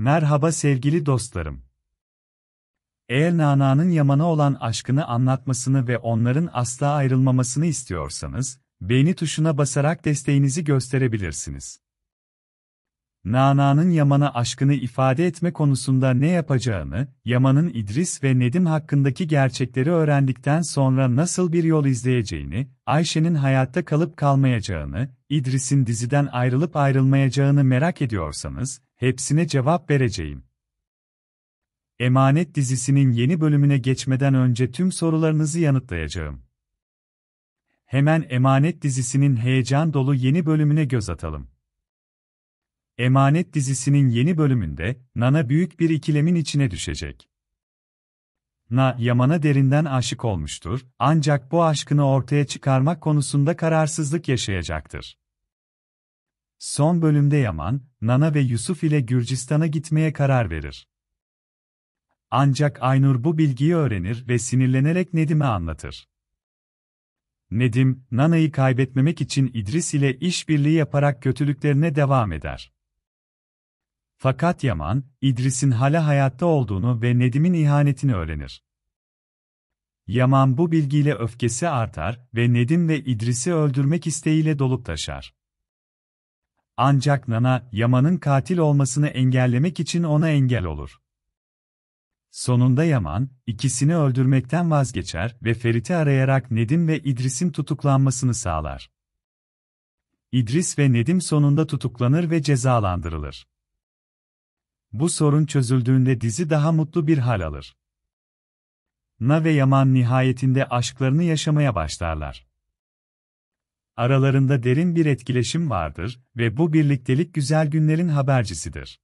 Merhaba sevgili dostlarım. Eğer Nana'nın Yaman'a olan aşkını anlatmasını ve onların asla ayrılmamasını istiyorsanız, beğeni tuşuna basarak desteğinizi gösterebilirsiniz. Nana'nın Yaman'a aşkını ifade etme konusunda ne yapacağını, Yaman'ın İdris ve Nedim hakkındaki gerçekleri öğrendikten sonra nasıl bir yol izleyeceğini, Ayşe'nin hayatta kalıp kalmayacağını, İdris'in diziden ayrılıp ayrılmayacağını merak ediyorsanız, Hepsine cevap vereceğim. Emanet dizisinin yeni bölümüne geçmeden önce tüm sorularınızı yanıtlayacağım. Hemen Emanet dizisinin heyecan dolu yeni bölümüne göz atalım. Emanet dizisinin yeni bölümünde Nana büyük bir ikilemin içine düşecek. Na, Yaman'a derinden aşık olmuştur, ancak bu aşkını ortaya çıkarmak konusunda kararsızlık yaşayacaktır. Son bölümde Yaman, Nana ve Yusuf ile Gürcistan'a gitmeye karar verir. Ancak Aynur bu bilgiyi öğrenir ve sinirlenerek Nedim'e anlatır. Nedim, Nana'yı kaybetmemek için İdris ile işbirliği yaparak kötülüklerine devam eder. Fakat Yaman, İdris'in hala hayatta olduğunu ve Nedim'in ihanetini öğrenir. Yaman bu bilgiyle öfkesi artar ve Nedim ve İdris'i öldürmek isteğiyle dolup taşar. Ancak Nana, Yaman'ın katil olmasını engellemek için ona engel olur. Sonunda Yaman, ikisini öldürmekten vazgeçer ve Ferit'i arayarak Nedim ve İdris'in tutuklanmasını sağlar. İdris ve Nedim sonunda tutuklanır ve cezalandırılır. Bu sorun çözüldüğünde dizi daha mutlu bir hal alır. Na ve Yaman nihayetinde aşklarını yaşamaya başlarlar aralarında derin bir etkileşim vardır ve bu birliktelik güzel günlerin habercisidir.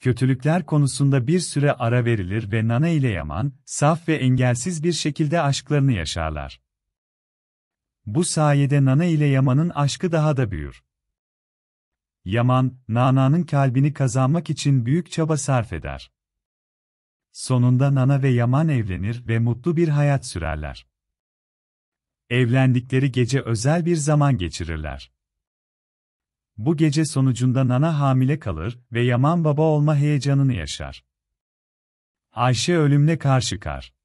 Kötülükler konusunda bir süre ara verilir ve Nana ile Yaman, saf ve engelsiz bir şekilde aşklarını yaşarlar. Bu sayede Nana ile Yaman'ın aşkı daha da büyür. Yaman, Nana'nın kalbini kazanmak için büyük çaba sarf eder. Sonunda Nana ve Yaman evlenir ve mutlu bir hayat sürerler evlendikleri gece özel bir zaman geçirirler. Bu gece sonucunda Nana hamile kalır ve Yaman baba olma heyecanını yaşar. Ayşe ölümle karşı kar.